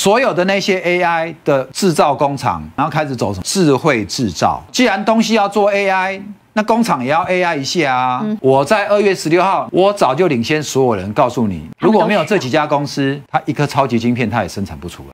所有的那些 AI 的制造工厂，然后开始走什么智慧制造？既然东西要做 AI，那工厂也要 AI 一下啊！我在二月十六号，我早就领先所有人告诉你，如果没有这几家公司，它一颗超级晶片，它也生产不出。